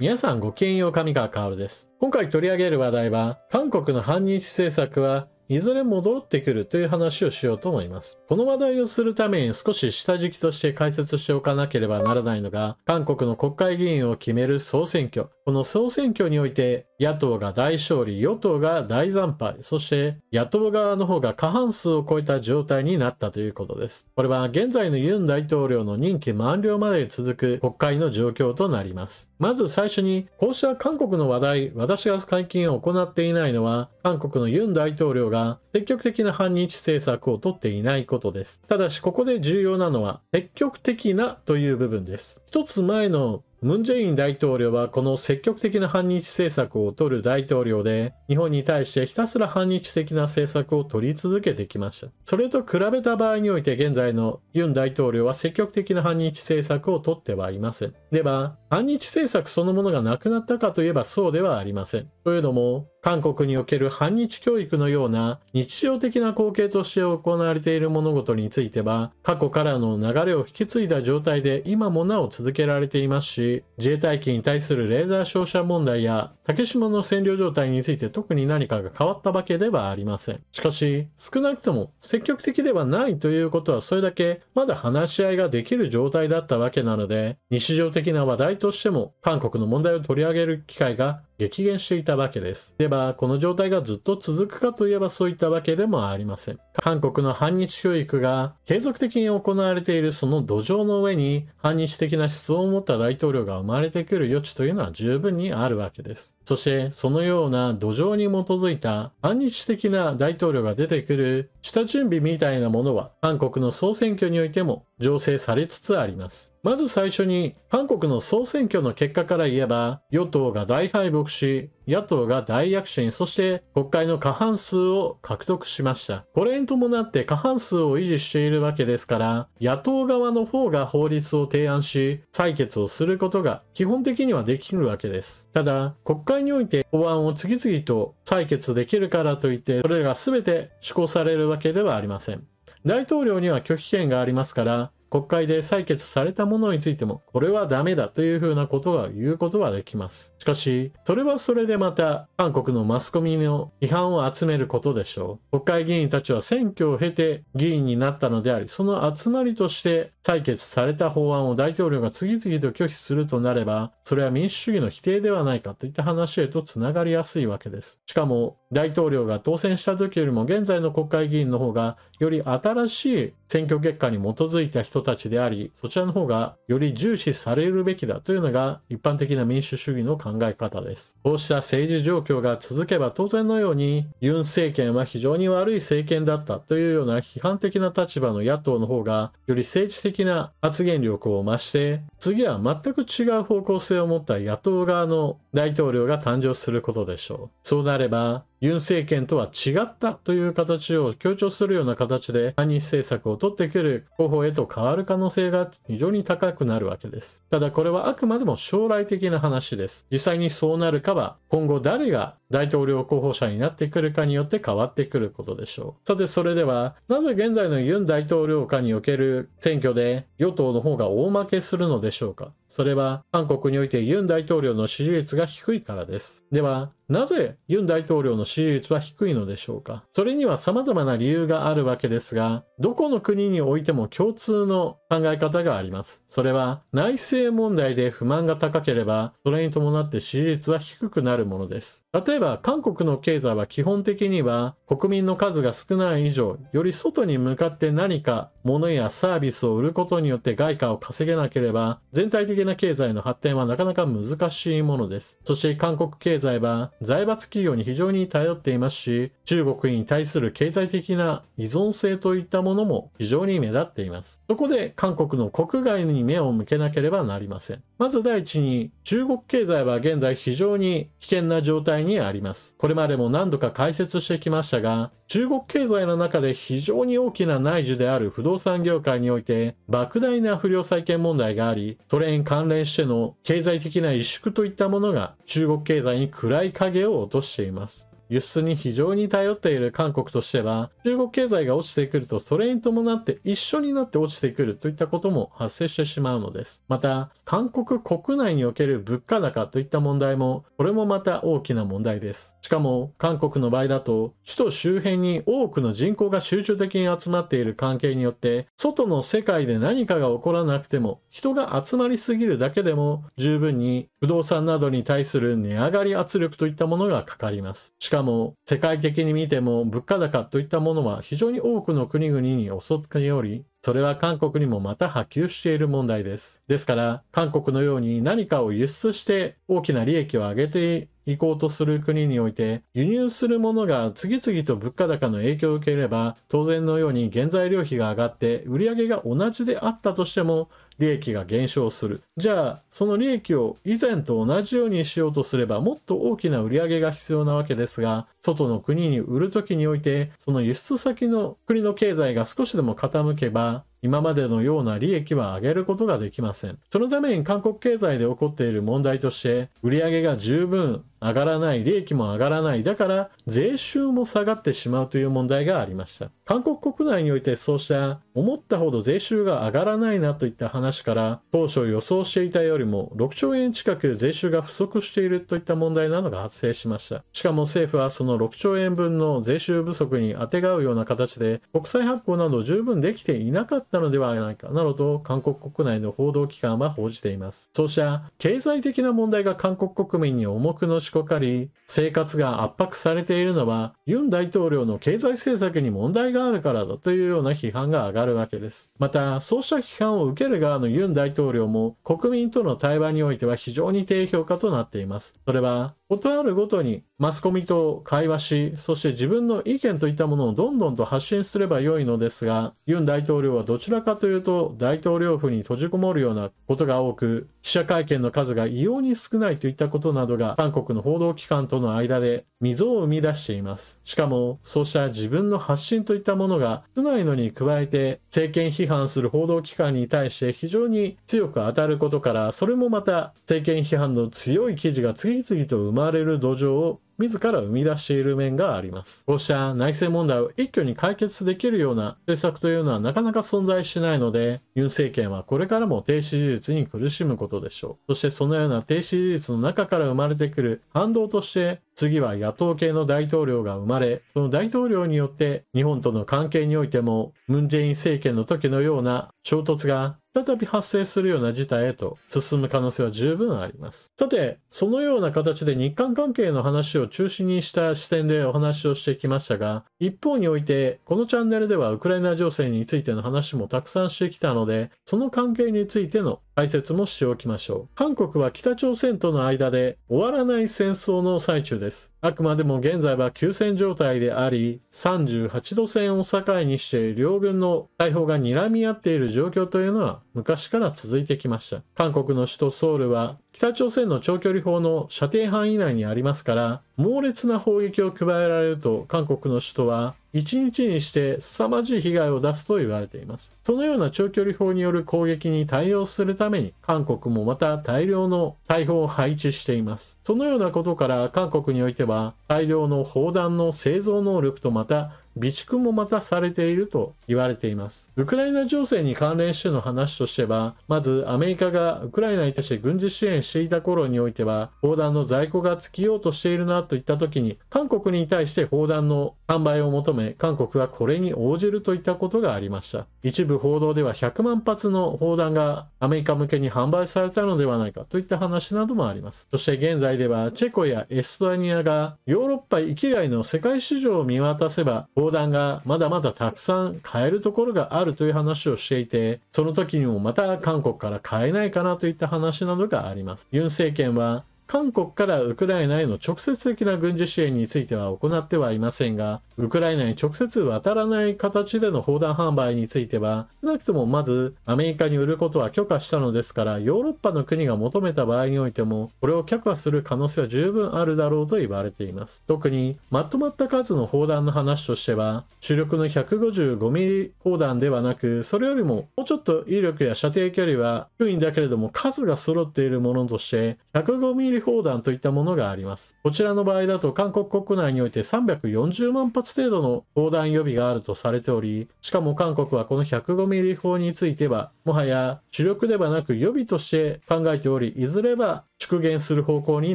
皆さんごきげんよう上川薫です。今回取り上げる話題は、韓国の反日政策はいずれ戻ってくるという話をしようと思います。この話題をするために少し下敷きとして解説しておかなければならないのが、韓国の国会議員を決める総選挙。この総選挙において、野党が大勝利、与党が大惨敗、そして野党側の方が過半数を超えた状態になったということです。これは現在のユン大統領の任期満了まで続く国会の状況となります。まず最初に、こうした韓国の話題、私が最近行っていないのは、韓国のユン大統領が積極的な反日政策をとっていないことです。ただし、ここで重要なのは、積極的なという部分です。一つ前のムン・ジェイン大統領はこの積極的な反日政策を取る大統領で、日本に対してひたすら反日的な政策を取り続けてきました。それと比べた場合において現在のユン大統領は積極的な反日政策を取ってはいません。では、反日政策そのものがなくなったかといえばそうではありません。というのも、韓国における反日教育のような日常的な光景として行われている物事については過去からの流れを引き継いだ状態で今もなお続けられていますし自衛隊機に対するレーザー照射問題や竹島の占領状態について特に何かが変わったわけではありませんしかし少なくとも積極的ではないということはそれだけまだ話し合いができる状態だったわけなので日常的な話題としても韓国の問題を取り上げる機会が激減していたわけです。では、この状態がずっと続くかといえばそういったわけでもありません。韓国の反日教育が継続的に行われているその土壌の上に反日的な思想を持った大統領が生まれてくる余地というのは十分にあるわけです。そしてそのような土壌に基づいた反日的な大統領が出てくる下準備みたいなものは韓国の総選挙においても醸成されつつあります。まず最初に韓国の総選挙の結果から言えば与党が大敗北し野党が大躍進、そして国会の過半数を獲得しました。これに伴って過半数を維持しているわけですから、野党側の方が法律を提案し、採決をすることが基本的にはできるわけです。ただ、国会において法案を次々と採決できるからといって、それらが全て施行されるわけではありません。大統領には拒否権がありますから、国会で採決されたものについても、これはダメだというふうなことが言うことができます。しかし、それはそれでまた、韓国のマスコミの批判を集めることでしょう。国会議員たちは選挙を経て議員になったのであり、その集まりとして採決された法案を大統領が次々と拒否するとなれば、それは民主主義の否定ではないかといった話へとつながりやすいわけです。しかも、大統領が当選した時よりも現在の国会議員の方がより新しい選挙結果に基づいた人たちでありそちらの方がより重視されるべきだというのが一般的な民主主義の考え方ですこうした政治状況が続けば当然のようにユン政権は非常に悪い政権だったというような批判的な立場の野党の方がより政治的な発言力を増して次は全く違う方向性を持った野党側の大統領が誕生することでしょうそうなればユン政権とは違ったという形を強調するような形で反日政策を取ってくる候補へと変わる可能性が非常に高くなるわけです。ただこれはあくまでも将来的な話です。実際にそうなるかは今後誰が大統領候補者になってくるかによって変わってくることでしょう。さてそれではなぜ現在のユン大統領下における選挙で与党の方が大負けするのでしょうかそれは韓国においてユン大統領の支持率が低いからです。では、なぜユン大統領の支持率は低いのでしょうかそれには様々な理由があるわけですが、どこの国においても共通の考え方があります。それは内政問題で不満が高ければ、それに伴って支持率は低くなるものです。例えば、韓国の経済は基本的には国民の数が少ない以上、より外に向かって何か物やサービスを売ることによって外貨を稼げなければ、全体的な経済の発展はなかなか難しいものです。そして韓国経済は財閥企業に非常に頼っていますし、中国に対する経済的な依存性といったものも非常に目立っています。そこで韓国の国外に目を向けなければなりません。まず第一に、中国経済は現在非常に危険な状態にあります。これまでも何度か解説してきましたが、中国経済の中で非常に大きな内需である不動産業界において、莫大な不良債権問題があり、それに関連しての経済的な萎縮といったものが中国経済に暗い影を落としています。輸出に非常に頼っている韓国としては、中国経済が落ちてくると、それに伴って一緒になって落ちてくるといったことも発生してしまうのです。また、韓国国内における物価高といった問題も、これもまた大きな問題です。しかも、韓国の場合だと、首都周辺に多くの人口が集中的に集まっている関係によって、外の世界で何かが起こらなくても、人が集まりすぎるだけでも、十分に不動産などに対する値上がり圧力といったものがかかります。しかかも世界的に見ても物価高といったものは非常に多くの国々に襲っておりそれは韓国にもまた波及している問題です。ですから、韓国のように何かを輸出して大きな利益を上げていこうとする国において、輸入するものが次々と物価高の影響を受ければ、当然のように原材料費が上がって、売り上げが同じであったとしても、利益が減少する。じゃあ、その利益を以前と同じようにしようとすれば、もっと大きな売り上げが必要なわけですが、外の国に売る時において、その輸出先の国の経済が少しでも傾けば、今までのような利益は上げることができません。そのために韓国経済で起こっている問題として、売上が十分上がらない、利益も上がらない、だから税収も下がってしまうという問題がありました。韓国国内においてそうした思ったほど税収が上がらないなといった話から当初予想していたよりも6兆円近く税収が不足しているといった問題などが発生しました。しかも政府はその6兆円分の税収不足にあてがうような形で国債発行など十分できていなかったのではないかなどと韓国国内の報道機関は報じています。そうした経済的な問題が韓国国民に重くのししこかり、生活が圧迫されているのは、ユン大統領の経済政策に問題があるからだというような批判が上がるわけです。また、そうした批判を受ける側のユン大統領も、国民との対話においては非常に低評価となっています。それは、こあるごとにマスコミと会話し、そして自分の意見といったものをどんどんと発信すれば良いのですが、ユン大統領はどちらかというと、大統領府に閉じこもるようなことが多く、記者会見の数が異様に少ないといったことなどが韓国の報道機関との間で溝を生み出しています。しかも、そうした自分の発信といったものが少ないのに加えて、政権批判する報道機関に対して非常に強く当たることから、それもまた政権批判の強い記事が次々と生まれる土壌を自ら生み出している面があります。こうした内政問題を一挙に解決できるような政策というのはなかなか存在しないので、ユン政権はこれからも低支持率に苦しむことでしょう。そしてそのような低支持率の中から生まれてくる反動として、次は野党系の大統領が生まれ、その大統領によって日本との関係においても、ムン・ジェイン政権の時のような衝突が再び発生するような事態へと進む可能性は十分あります。さて、そのような形で日韓関係の話を中心にした視点でお話をしてきましたが、一方において、このチャンネルではウクライナ情勢についての話もたくさんしてきたので、その関係についての解説もしておきましょう。韓国は北朝鮮との間で終わらない戦争の最中でです。あくまでも現在は休戦状態であり、38度線を境にして両軍の大砲が睨み合っている状況というのは昔から続いてきました。韓国の首都ソウルは北朝鮮の長距離砲の射程範囲内にありますから、猛烈な砲撃を加えられると韓国の首都は、1日にして凄まじい被害を出すと言われています。そのような長距離砲による攻撃に対応するために、韓国もまた大量の大砲を配置しています。そのようなことから、韓国においては、大量の砲弾の製造能力とまた、備蓄もまたされていると言われています。ウクライナ情勢に関連しての話としては、まずアメリカがウクライナに対して軍事支援していた頃においては、砲弾の在庫が尽きようとしているなといった時に、韓国に対して砲弾の販売を求め、韓国はこれに応じるといったことがありました。一部報道では100万発の砲弾がアメリカ向けに販売されたのではないかといった話などもあります。そして現在では、チェコやエストニアがヨーロッパ域外の世界市場を見渡せば、砲教がまだまだたくさん買えるところがあるという話をしていて、その時にもまた韓国から買えないかなといった話などがあります。ユン政権は韓国からウクライナへの直接的な軍事支援については行ってはいませんが、ウクライナに直接渡らない形での砲弾販売については、少なくともまずアメリカに売ることは許可したのですから、ヨーロッパの国が求めた場合においても、これを却下する可能性は十分あるだろうと言われています。特に、まとまった数の砲弾の話としては、主力の 155mm 砲弾ではなく、それよりももうちょっと威力や射程距離は低いんだけれども、数が揃っているものとして、105mm 砲弾といったものがあります。こちらの場合だと韓国国内において340万発程度の砲弾予備があるとされており、しかも韓国はこの 105mm 砲については、もはや主力ではなく予備として考えており、いずれは縮減する方向に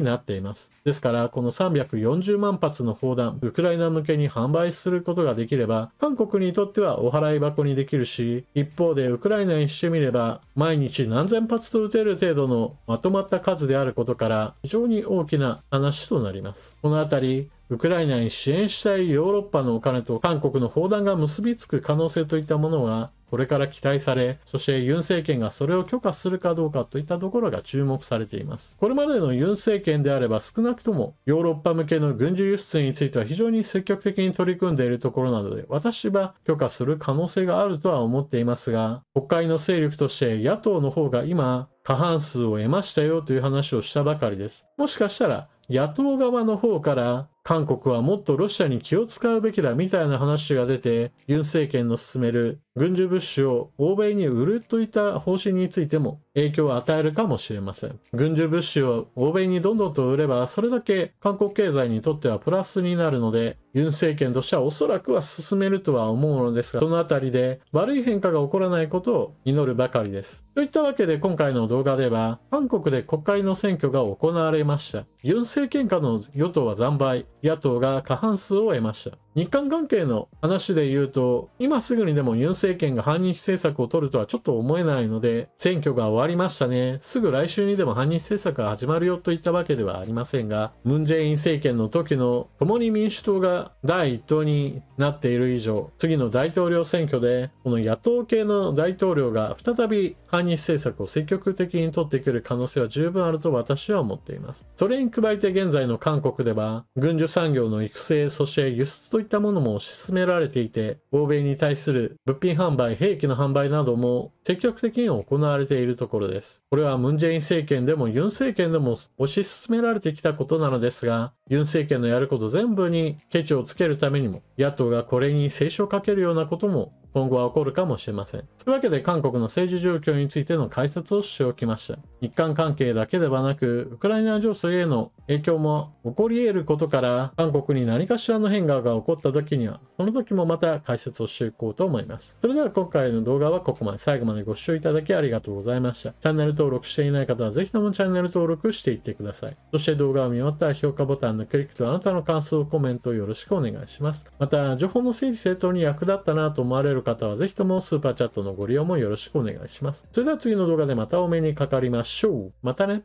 なっています。ですから、この340万発の砲弾、ウクライナ向けに販売することができれば、韓国にとってはお払い箱にできるし、一方でウクライナにしてみれば、毎日何千発と撃てる程度のまとまった数であることから、非常に大きな話となります。このあたり、ウクライナに支援したいヨーロッパのお金と韓国の砲弾が結びつく可能性といったものがこれから期待され、そしてユン政権がそれを許可するかどうかといったところが注目されています。これまでのユン政権であれば少なくともヨーロッパ向けの軍事輸出については非常に積極的に取り組んでいるところなので、私は許可する可能性があるとは思っていますが、国会の勢力として野党の方が今、過半数を得ましたよという話をしたばかりです。もしかしたら野党側の方から韓国はもっとロシアに気を使うべきだみたいな話が出て、ユン政権の進める軍需物資を欧米に売るといった方針についても影響を与えるかもしれません。軍需物資を欧米にどんどんと売れば、それだけ韓国経済にとってはプラスになるので、ユン政権としてはおそらくは進めるとは思うのですが、そのあたりで悪い変化が起こらないことを祈るばかりです。といったわけで今回の動画では、韓国で国会の選挙が行われました。ユン政権下の与党は惨敗、野党が過半数を得ました。日韓関係の話で言うと、今すぐにでもユン政政権が反日政策を取るとはちょっと思えないので、選挙が終わりましたね。すぐ来週にでも反日政策が始まるよといったわけではありませんが、ムン・ジェイン政権の時の共に民主党が第一党になっている以上、次の大統領選挙で、この野党系の大統領が再び反日政策を積極的に取ってくる可能性は十分あると私は思っています。それに加えて現在の韓国では、軍需産業の育成、そして輸出といったものも推し進められていて、欧米に対する物品販売、兵器の販売なども積極的に行われているところです。これはムン・ジェイン政権でもユン政権でも推し進められてきたことなのですが、ユン政権のやること全部にケチをつけるためにも、野党がこれに聖書をかけるようなことも今後は起こるかもしれません。というわけで韓国の政治状況についての解説をしておきました。日韓関係だけではなく、ウクライナ情勢への影響も起こり得ることから、韓国に何かしらの変化が起こった時には、その時もまた解説をしていこうと思います。それでは今回の動画はここまで。最後までご視聴いただきありがとうございました。チャンネル登録していない方はぜひともチャンネル登録していってください。そして動画を見終わったら評価ボタンのクリックとあなたの感想、コメントをよろしくお願いします。また、情報の整理整頓に役立ったなと思われる方は是非ともスーパーチャットのご利用もよろしくお願いします。それでは次の動画でまたお目にかかりましょう。またね。